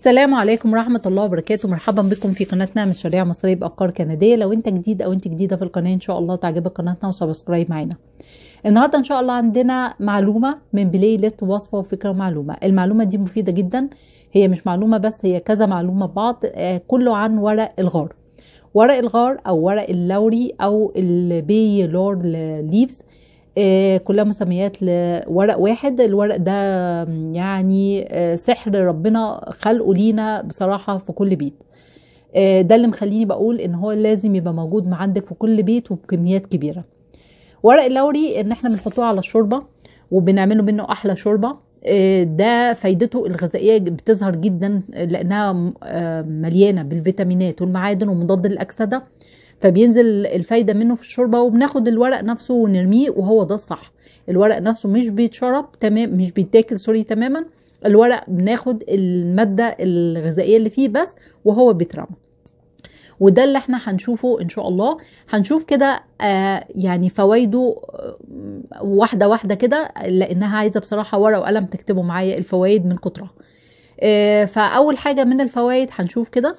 السلام عليكم ورحمة الله وبركاته مرحبا بكم في قناتنا من الشريعة المصرية بأفكار كندية لو انت جديد او انت جديدة في القناة ان شاء الله تعجبك قناتنا وسبسكرايب معانا النهاردة ان شاء الله عندنا معلومة من بلاي ليست وصفة وفكرة معلومة المعلومة دي مفيدة جدا هي مش معلومة بس هي كذا معلومة ببعض آه، كله عن ورق الغار ورق الغار او ورق اللوري او البي لور ليفز آه، كلها مسميات لورق واحد الورق ده يعني آه، سحر ربنا خلقه لينا بصراحة في كل بيت آه، ده اللي مخليني بقول ان هو لازم يبقى موجود عندك في كل بيت وبكميات كبيرة ورق اللوري ان احنا بنحطوه على الشوربة وبنعمله منه احلى شوربة ده فايدته الغذائيه بتظهر جدا لانها مليانه بالفيتامينات والمعادن ومضاد الاكسده فبينزل الفايده منه في الشوربه وبناخد الورق نفسه ونرميه وهو ده الصح الورق نفسه مش بيتشرب تمام مش بيتاكل سوري تماما الورق بناخد الماده الغذائيه اللي فيه بس وهو بيترمى وده اللي احنا هنشوفه ان شاء الله هنشوف كده آه يعني فوائده آه، واحده واحده كده لانها عايزه بصراحه ورقه وقلم تكتبوا معايا الفوائد من كترها آه فاول حاجه من الفوائد هنشوف كده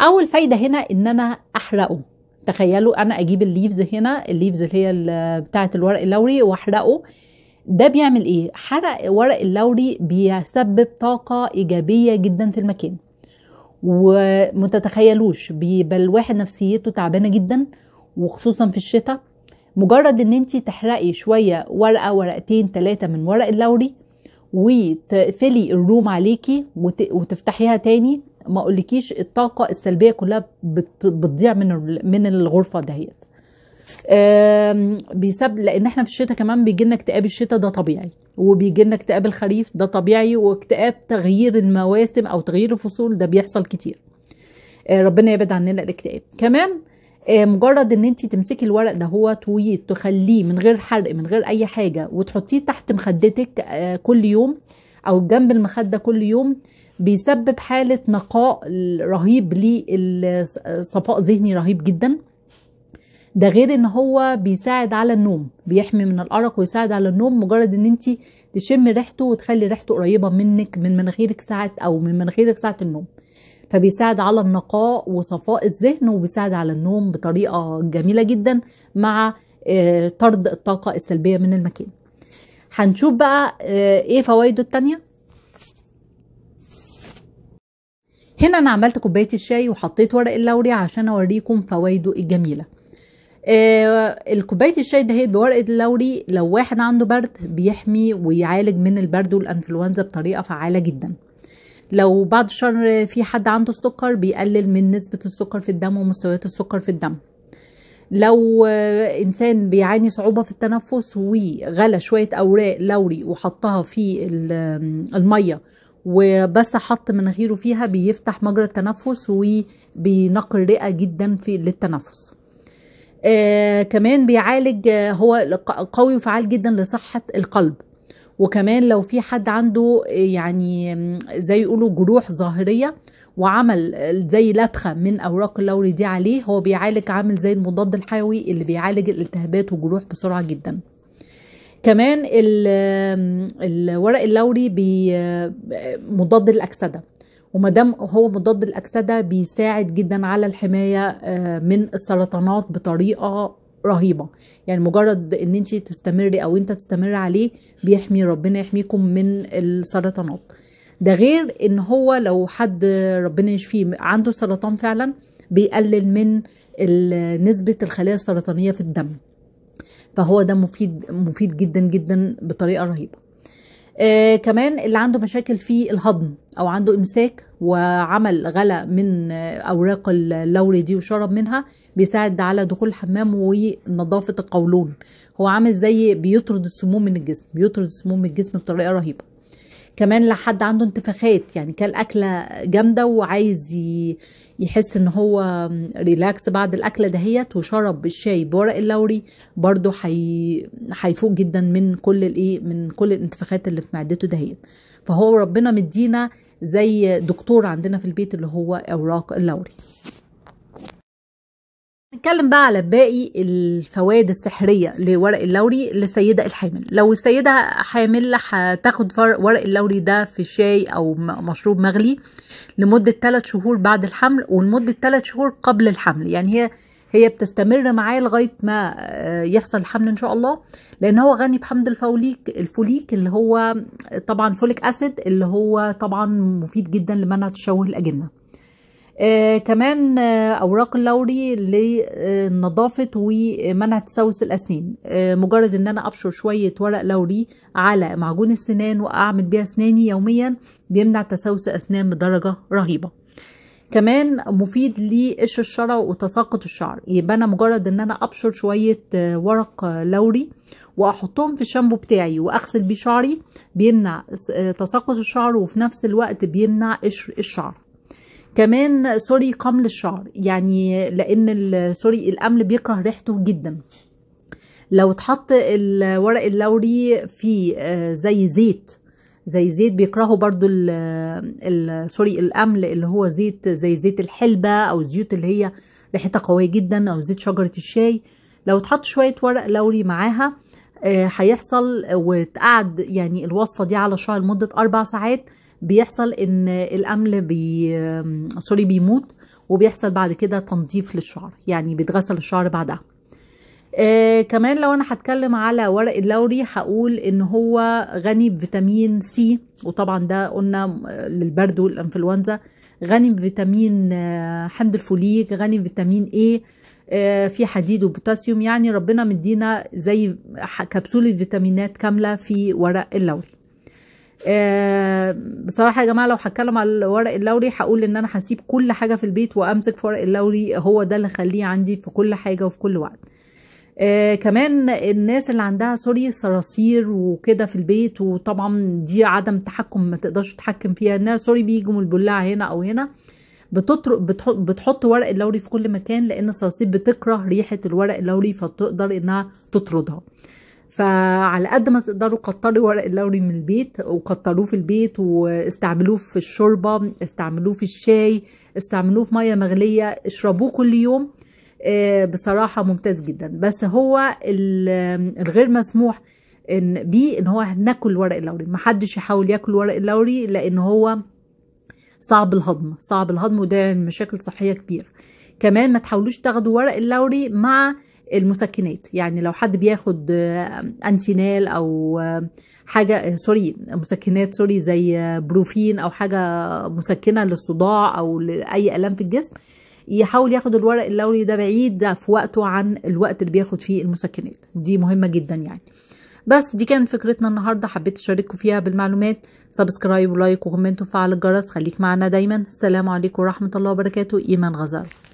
اول فايده هنا ان انا احرقه تخيلوا انا اجيب الليفز هنا الليفز اللي هي بتاعه الورق اللوري واحرقه ده بيعمل ايه حرق ورق اللوري بيسبب طاقه ايجابيه جدا في المكان ومتتخيلوش بيبقى الواحد نفسيته تعبانه جدا وخصوصا في الشتاء مجرد ان انت تحرقي شويه ورقه ورقتين ثلاثه من ورق اللوري وتقفلي الروم عليكي وتفتحيها تاني ما اقولكيش الطاقه السلبيه كلها بتضيع من من الغرفه دهيت بيسبب لان احنا في الشتاء كمان بيجي لنا اكتئاب الشتاء ده طبيعي وبيجي لنا اكتئاب الخريف ده طبيعي واكتئاب تغيير المواسم او تغيير الفصول ده بيحصل كتير آه، ربنا يبعد عننا الاكتئاب كمان آه، مجرد ان انت تمسكي الورق ده هو تويت تخليه من غير حرق من غير اي حاجه وتحطيه تحت مخدتك آه، كل يوم او جنب المخده كل يوم بيسبب حالة نقاء رهيب للصفاء ذهني رهيب جدا ده غير ان هو بيساعد على النوم بيحمي من الارق ويساعد على النوم مجرد ان انت تشمي ريحته وتخلي ريحته قريبه منك من مناخيرك ساعه او من مناخيرك ساعه النوم فبيساعد على النقاء وصفاء الذهن وبيساعد على النوم بطريقه جميله جدا مع آه، طرد الطاقه السلبيه من المكان هنشوف بقى آه، ايه فوائده التانيه هنا انا عملت كوبايه الشاي وحطيت ورق اللوري عشان اوريكم فوائده الجميله آه كوبايه الشاي دهيت بورقه اللوري لو واحد عنده برد بيحمي ويعالج من البرد والانفلونزا بطريقه فعاله جدا لو بعد الشهر في حد عنده سكر بيقلل من نسبه السكر في الدم ومستويات السكر في الدم لو آه، انسان بيعاني صعوبه في التنفس وغلى شويه اوراق لوري وحطها في الميه وبس حط مناخيره فيها بيفتح مجرى التنفس وبينقي الرئه جدا في للتنفس آه كمان بيعالج آه، هو قوي وفعال جدا لصحه القلب وكمان لو في حد عنده آه، يعني زي يقولوا جروح ظاهريه وعمل آه، زي لبخه من اوراق اللوري دي عليه هو بيعالج عامل زي المضاد الحيوي اللي بيعالج الالتهابات والجروح بسرعه جدا كمان الورق اللوري مضاد للاكسده ومادام هو مضاد للاكسده بيساعد جدا على الحمايه من السرطانات بطريقه رهيبه يعني مجرد ان انت تستمري او انت تستمر عليه بيحمي ربنا يحميكم من السرطانات ده غير ان هو لو حد ربنا يشفيه عنده سرطان فعلا بيقلل من نسبه الخلايا السرطانيه في الدم فهو ده مفيد مفيد جدا جدا بطريقه رهيبه آه كمان اللي عنده مشاكل في الهضم او عنده امساك وعمل غلا من اوراق اللوري دي وشرب منها بيساعد على دخول الحمام ونظافه القولون هو عامل زي بيطرد السموم من الجسم بيطرد السموم من الجسم بطريقه رهيبه كمان لحد عنده انتفاخات يعني كان اكله جامده وعايز يحس ان هو ريلاكس بعد الاكله دهيت وشرب الشاي بورق اللوري برده هيفوق حي... جدا من كل الايه من كل الانتفاخات اللي في معدته دهيت فهو ربنا مدينا زي دكتور عندنا في البيت اللي هو اوراق اللوري نتكلم بقى على باقي الفوائد السحرية لورق اللوري للسيدة الحامل لو السيدة حامل هتاخد ورق اللوري ده في شاي أو مشروب مغلي لمدة 3 شهور بعد الحمل ولمدة 3 شهور قبل الحمل يعني هي هي بتستمر معاه لغاية ما آه، يحصل الحمل إن شاء الله لأن هو غني بحمض الفوليك الفوليك اللي هو طبعا فوليك أسيد اللي هو طبعا مفيد جدا لمنع تشوه الأجنة آه كمان آه اوراق اللوري لنظافه ومنع تسوس الاسنان آه مجرد ان انا ابشر شويه ورق لوري على معجون السنان واعمل بيها اسناني يوميا بيمنع تسوس الاسنان بدرجه رهيبه كمان مفيد لقش الشرع وتساقط الشعر يبقى انا مجرد ان انا ابشر شويه آه، ورق آه، لوري واحطهم في الشامبو بتاعي واغسل بيه شعري بيمنع آه، تساقط الشعر وفي نفس الوقت بيمنع قشر الشعر كمان سوري قمل الشعر يعني لان سوري القمل بيكره ريحته جدا لو اتحط الورق اللوري في آه، زي زيت زي زيت بيكرهوا برضو سوري القمل اللي هو زيت زي زيت الحلبة او زيوت اللي هي ريحتها قوية جدا او زيت شجرة الشاي لو اتحط شوية ورق لوري معاها آه، هيحصل وتقعد يعني الوصفة دي على الشعر لمدة أربع ساعات بيحصل ان الامل بي سوري بيموت وبيحصل بعد كده تنظيف للشعر يعني بيتغسل الشعر بعدها آه كمان لو انا هتكلم على ورق اللوري هقول ان هو غني بفيتامين سي وطبعا ده قلنا آه، للبرد والانفلونزا غني بفيتامين آه حمض الفوليك غني بفيتامين آه في حديد وبوتاسيوم يعني ربنا مدينا زي كبسولة فيتامينات كاملة في ورق اللوري آه، بصراحة يا جماعة لو هتكلم على الورق اللوري هقول ان انا هسيب كل حاجة في البيت وامسك في ورق اللوري هو ده اللي خليه عندي في كل حاجة وفي كل وقت آه كمان الناس اللي عندها سوري صراصير وكده في البيت وطبعا دي عدم تحكم ما تقدرش تتحكم فيها انها سوري بيجوا من البلاعة هنا او هنا بتطرق بتحط, بتحط ورق اللوري في كل مكان لان الصراصير بتكره ريحة الورق اللوري فتقدر انها تطردها فعلى قد ما تقدروا كتروا ورق اللوري من البيت وكتروه في البيت واستعملوه في الشوربه استعملوه في الشاي استعملوه في ميه مغليه اشربوه كل يوم آه، بصراحه ممتاز جدا بس هو الغير مسموح ان بيه ان هو ناكل ورق اللوري محدش يحاول ياكل ورق اللوري لان هو صعب الهضم صعب الهضم وده مشاكل صحيه كبيره كمان ما تحاولوش تاخدوا ورق اللوري مع المسكنات يعني لو حد بياخد آه، انتينال او آه، حاجه آه، سوري مسكنات سوري زي بروفين او حاجه مسكنه للصداع او لاي الام في الجسم يحاول ياخد الورق اللوري ده بعيد في وقته عن الوقت اللي بياخد فيه المسكنات دي مهمه جدا يعني بس دي كانت فكرتنا النهارده حبيت اشارككم فيها بالمعلومات سبسكرايب ولايك وكومنت وفعل الجرس خليك معنا دايما السلام عليكم ورحمه الله وبركاته ايمان غزال